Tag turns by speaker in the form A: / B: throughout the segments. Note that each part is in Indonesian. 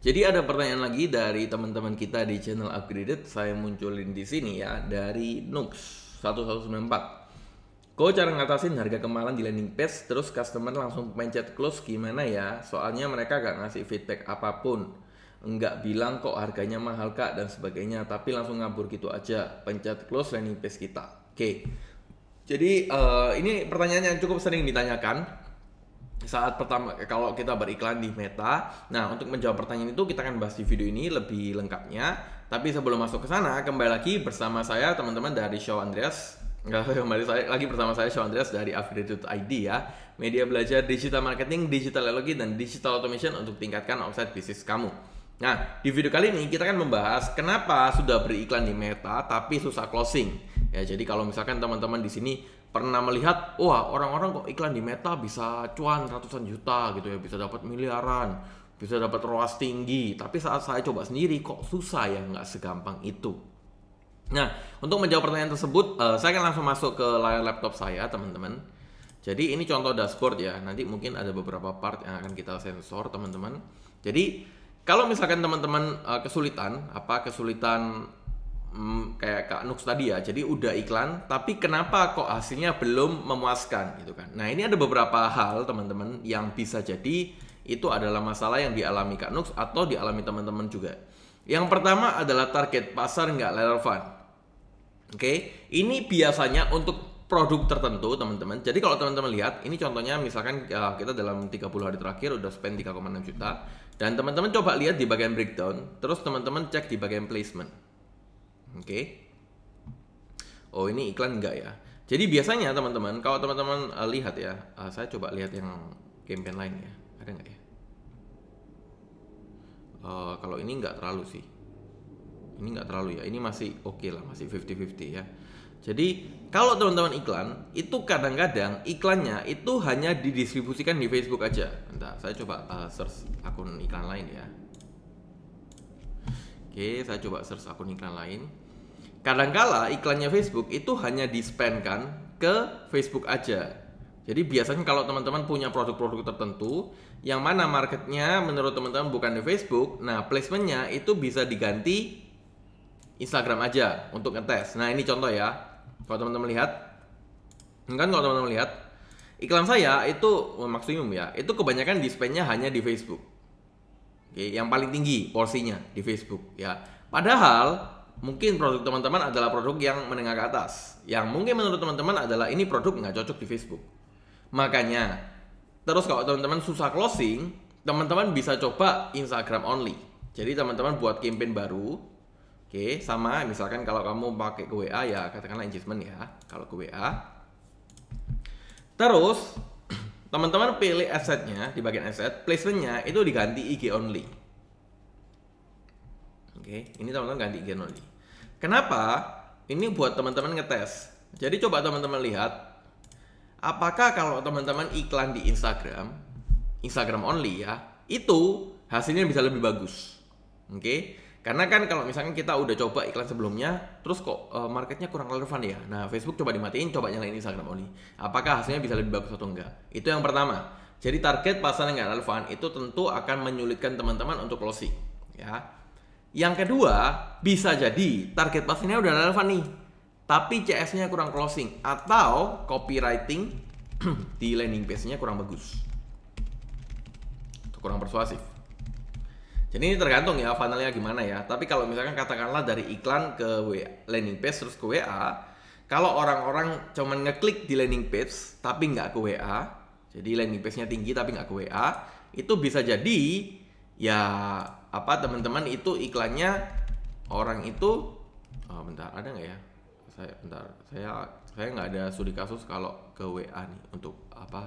A: Jadi ada pertanyaan lagi dari teman-teman kita di channel upgraded saya munculin di sini ya dari Nux 1194. Kok cara ngatasin harga kemalan di landing page terus customer langsung pencet close gimana ya? Soalnya mereka gak ngasih feedback apapun. Enggak bilang kok harganya mahal kak dan sebagainya tapi langsung ngabur gitu aja pencet close landing page kita. Oke. Jadi uh, ini pertanyaan yang cukup sering ditanyakan saat pertama kalau kita beriklan di Meta. Nah, untuk menjawab pertanyaan itu kita akan bahas di video ini lebih lengkapnya. Tapi sebelum masuk ke sana, kembali lagi bersama saya teman-teman dari Show Andreas. Kembali saya, lagi bersama saya Show Andreas dari Affiliate ID ya. Media belajar digital marketing, digital logi dan digital automation untuk tingkatkan offset bisnis kamu. Nah, di video kali ini kita akan membahas kenapa sudah beriklan di Meta tapi susah closing. Ya, jadi kalau misalkan teman-teman di sini pernah melihat wah orang-orang kok iklan di Meta bisa cuan ratusan juta gitu ya bisa dapat miliaran bisa dapat roas tinggi tapi saat saya coba sendiri kok susah ya nggak segampang itu nah untuk menjawab pertanyaan tersebut uh, saya akan langsung masuk ke layar laptop saya teman-teman jadi ini contoh dashboard ya nanti mungkin ada beberapa part yang akan kita sensor teman-teman jadi kalau misalkan teman-teman uh, kesulitan apa kesulitan hmm, kayak Kak Nux tadi ya. Jadi udah iklan, tapi kenapa kok hasilnya belum memuaskan gitu kan. Nah, ini ada beberapa hal teman-teman yang bisa jadi itu adalah masalah yang dialami Kak Nux atau dialami teman-teman juga. Yang pertama adalah target pasar nggak relevan. Oke, okay? ini biasanya untuk produk tertentu teman-teman. Jadi kalau teman-teman lihat, ini contohnya misalkan ya, kita dalam 30 hari terakhir udah spend 3,6 juta dan teman-teman coba lihat di bagian breakdown, terus teman-teman cek di bagian placement. Oke. Okay. Oh, ini iklan enggak ya? Jadi biasanya teman-teman, kalau teman-teman uh, lihat ya, uh, saya coba lihat yang campaign lain ya. Ada enggak ya? Uh, kalau ini enggak terlalu sih. Ini enggak terlalu ya. Ini masih oke okay lah, masih 50-50 ya. Jadi kalau teman-teman iklan, itu kadang-kadang iklannya itu hanya didistribusikan di Facebook aja. Entah, saya coba uh, search akun iklan lain ya. Oke, saya coba search akun iklan lain. Kadangkala iklannya Facebook itu hanya di kan ke Facebook aja. Jadi biasanya kalau teman-teman punya produk-produk tertentu yang mana marketnya menurut teman-teman bukan di Facebook, nah placementnya itu bisa diganti Instagram aja untuk ngetes. Nah ini contoh ya, kalau teman-teman lihat, kan kalau teman-teman lihat iklan saya itu oh, maksimum ya, itu kebanyakan display-nya hanya di Facebook okay, yang paling tinggi porsinya di Facebook ya. Padahal mungkin produk teman-teman adalah produk yang menengah ke atas, yang mungkin menurut teman-teman adalah ini produk nggak cocok di Facebook. Makanya terus kalau teman-teman susah closing, teman-teman bisa coba Instagram only. Jadi teman-teman buat campaign baru, oke, okay, sama misalkan kalau kamu pakai ke WA ya katakanlah engagement ya, kalau ke WA. Terus teman-teman pilih asetnya di bagian aset, placementnya itu diganti IG only. Oke, ini teman-teman ganti IG only. Kenapa? Ini buat teman-teman ngetes. Jadi coba teman-teman lihat, apakah kalau teman-teman iklan di Instagram, Instagram only ya, itu hasilnya bisa lebih bagus. Oke. Okay? Karena kan kalau misalnya kita udah coba iklan sebelumnya, terus kok uh, marketnya kurang relevan ya. Nah, Facebook coba dimatiin, coba nyalain Instagram only. Apakah hasilnya bisa lebih bagus atau enggak? Itu yang pertama. Jadi target pasar yang nggak relevan itu tentu akan menyulitkan teman-teman untuk closing, ya. Yang kedua, bisa jadi target pasarnya udah relevan nih, tapi CS-nya kurang closing atau copywriting di landing page-nya kurang bagus. Atau kurang persuasif. Jadi ini tergantung ya funnelnya gimana ya. Tapi kalau misalkan katakanlah dari iklan ke landing page terus ke WA, kalau orang-orang cuman ngeklik di landing page tapi nggak ke WA, jadi landing page-nya tinggi tapi nggak ke WA, itu bisa jadi ya apa teman-teman itu iklannya orang itu oh, bentar ada nggak ya? Saya bentar saya saya nggak ada studi kasus kalau ke WA nih untuk apa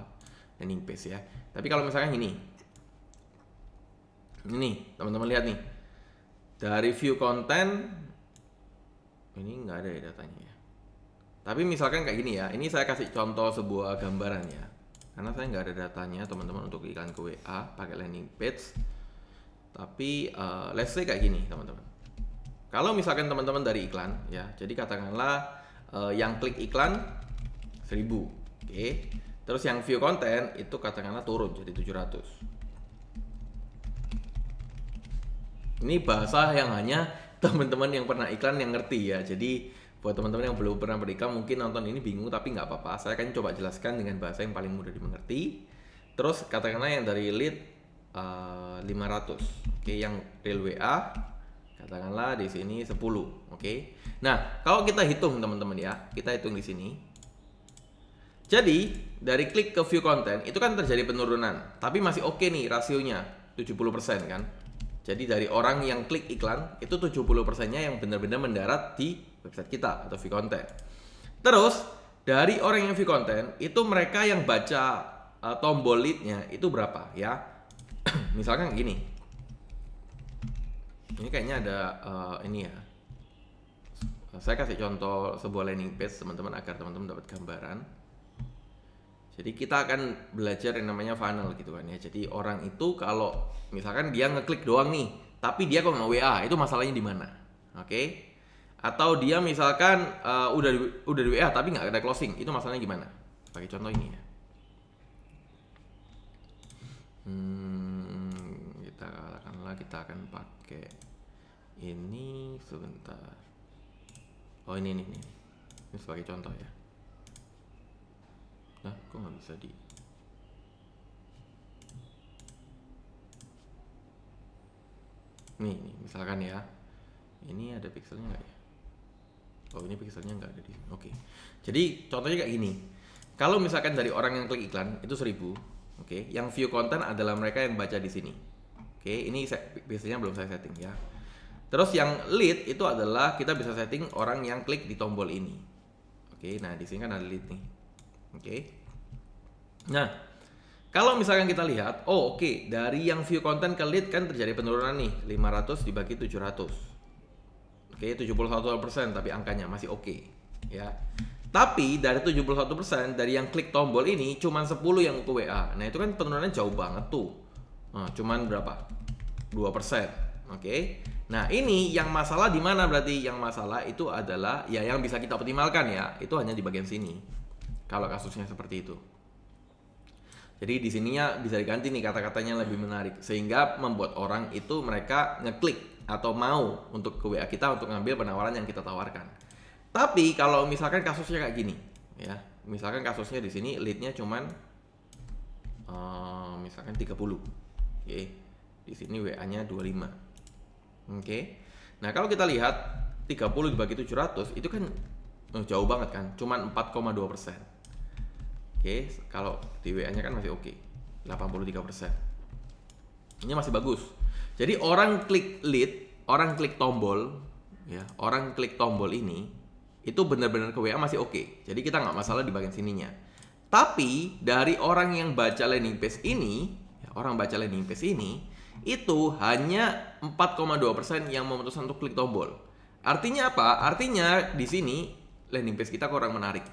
A: landing page ya. Tapi kalau misalkan ini ini teman-teman lihat nih dari view konten ini nggak ada ya datanya ya tapi misalkan kayak gini ya ini saya kasih contoh sebuah gambaran ya karena saya nggak ada datanya teman-teman untuk iklan ke WA pakai landing page tapi uh, let's say kayak gini teman-teman kalau misalkan teman-teman dari iklan ya jadi katakanlah uh, yang klik iklan 1000 oke okay. terus yang view konten itu katakanlah turun jadi 700 Ini bahasa yang hanya teman-teman yang pernah iklan yang ngerti ya. Jadi buat teman-teman yang belum pernah beriklan mungkin nonton ini bingung tapi nggak apa-apa saya akan coba jelaskan dengan bahasa yang paling mudah dimengerti terus katakanlah yang dari lead uh, eh, 500 oke okay, yang real WA katakanlah di sini 10 oke okay. nah kalau kita hitung teman-teman ya kita hitung di sini jadi dari klik ke view content itu kan terjadi penurunan tapi masih oke okay nih rasionya 70% kan jadi dari orang yang klik iklan itu 70 persennya yang benar-benar mendarat di website kita atau content. Terus dari orang yang content itu mereka yang baca uh, tombol leadnya itu berapa ya? Misalkan gini. Ini kayaknya ada uh, ini ya. Saya kasih contoh sebuah landing page teman-teman agar teman-teman dapat gambaran. Jadi kita akan belajar yang namanya funnel gitu kan ya. Jadi orang itu kalau misalkan dia ngeklik doang nih, tapi dia kok nggak WA, itu masalahnya di mana? Oke? Okay? Atau dia misalkan uh, udah di, udah di WA tapi nggak ada closing, itu masalahnya gimana? Pakai contoh ini ya. Hmm, kita katakanlah kita akan pakai ini sebentar. Oh ini ini ini, ini sebagai contoh ya. Nah, kok nggak bisa di nih, nih misalkan ya ini ada pixelnya nggak ya oh ini pixelnya nggak ada di sini oke okay. jadi contohnya kayak gini kalau misalkan dari orang yang klik iklan itu 1000 oke okay. yang view konten adalah mereka yang baca di sini oke okay. ini biasanya belum saya setting ya terus yang lead itu adalah kita bisa setting orang yang klik di tombol ini oke okay. nah di sini kan ada lead nih Oke. Okay. Nah, kalau misalkan kita lihat, oh oke, okay, dari yang view konten ke lead kan terjadi penurunan nih, 500 dibagi 700. Oke, okay, 71% tapi angkanya masih oke, okay, ya. Tapi dari 71% dari yang klik tombol ini cuman 10 yang ke WA. Nah, itu kan penurunannya jauh banget tuh. Nah, cuman berapa? 2%. Oke. Okay? Nah, ini yang masalah di mana berarti? Yang masalah itu adalah ya yang bisa kita optimalkan ya, itu hanya di bagian sini kalau kasusnya seperti itu. Jadi di sininya bisa diganti nih kata-katanya lebih menarik sehingga membuat orang itu mereka ngeklik atau mau untuk ke WA kita untuk ngambil penawaran yang kita tawarkan. Tapi kalau misalkan kasusnya kayak gini, ya, misalkan kasusnya di sini leadnya cuman uh, misalkan 30. Oke. Okay. Di sini WA-nya 25. Oke. Okay. Nah, kalau kita lihat 30 dibagi 700 itu kan eh, jauh banget kan, cuman 4,2 persen okay, kalau di WA nya kan masih oke okay, 83% ini masih bagus jadi orang klik lead orang klik tombol ya orang klik tombol ini itu benar-benar ke WA masih oke okay. jadi kita nggak masalah di bagian sininya tapi dari orang yang baca landing page ini ya, orang baca landing page ini itu hanya 4,2% yang memutuskan untuk klik tombol. Artinya apa? Artinya di sini landing page kita kurang menarik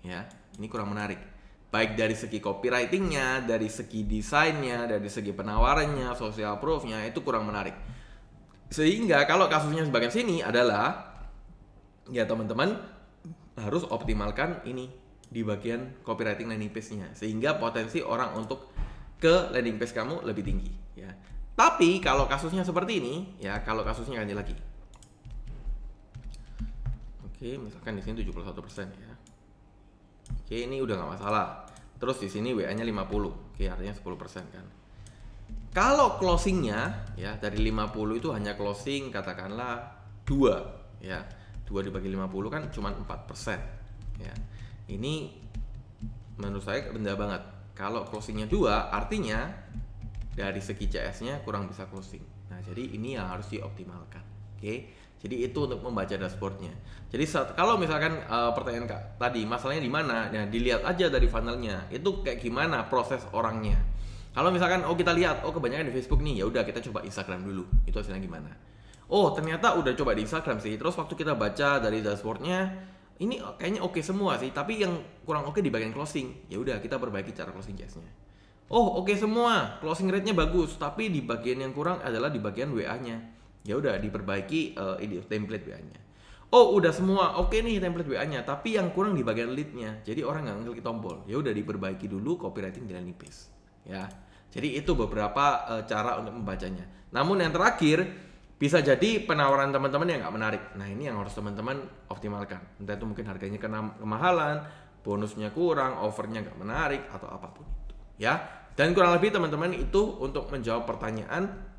A: ya ini kurang menarik baik dari segi copywritingnya dari segi desainnya dari segi penawarannya social proofnya itu kurang menarik sehingga kalau kasusnya sebagian sini adalah ya teman-teman harus optimalkan ini di bagian copywriting landing page-nya sehingga potensi orang untuk ke landing page kamu lebih tinggi ya tapi kalau kasusnya seperti ini ya kalau kasusnya ganti lagi oke misalkan di sini 71% ya Oke, ini udah nggak masalah. Terus di sini WA-nya 50. Oke, artinya 10% kan. Kalau closingnya ya dari 50 itu hanya closing katakanlah 2 ya. 2 dibagi 50 kan cuma 4% ya. Ini menurut saya rendah banget. Kalau closingnya dua artinya dari segi CS-nya kurang bisa closing. Nah, jadi ini yang harus dioptimalkan. Oke. Jadi itu untuk membaca dashboardnya. Jadi saat, kalau misalkan uh, pertanyaan kak tadi masalahnya di mana, ya dilihat aja dari funnelnya. Itu kayak gimana proses orangnya. Kalau misalkan oh kita lihat oh kebanyakan di Facebook nih, ya udah kita coba Instagram dulu. Itu hasilnya gimana? Oh ternyata udah coba di Instagram sih. Terus waktu kita baca dari dashboardnya, ini kayaknya oke okay semua sih. Tapi yang kurang oke okay di bagian closing. Ya udah kita perbaiki cara closing jasnya. Oh oke okay semua, closing rate-nya bagus. Tapi di bagian yang kurang adalah di bagian WA-nya ya udah diperbaiki uh, ini template WA-nya oh udah semua oke okay nih template WA-nya tapi yang kurang di bagian lead-nya jadi orang nggak ngeklik tombol ya udah diperbaiki dulu copywriting jalan nipis ya jadi itu beberapa uh, cara untuk membacanya namun yang terakhir bisa jadi penawaran teman-teman yang nggak menarik nah ini yang harus teman-teman optimalkan entah itu mungkin harganya kena kemahalan bonusnya kurang overnya nggak menarik atau apapun itu ya dan kurang lebih teman-teman itu untuk menjawab pertanyaan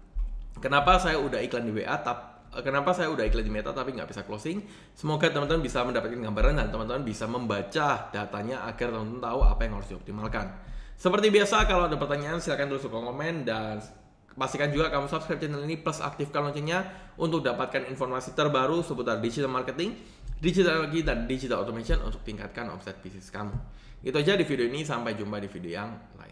A: kenapa saya udah iklan di WA tapi kenapa saya udah iklan di Meta tapi nggak bisa closing semoga teman-teman bisa mendapatkan gambaran dan teman-teman bisa membaca datanya agar teman-teman tahu apa yang harus dioptimalkan seperti biasa kalau ada pertanyaan silahkan tulis di komen dan pastikan juga kamu subscribe channel ini plus aktifkan loncengnya untuk dapatkan informasi terbaru seputar digital marketing digital lagi dan digital automation untuk tingkatkan omset bisnis kamu itu aja di video ini sampai jumpa di video yang lain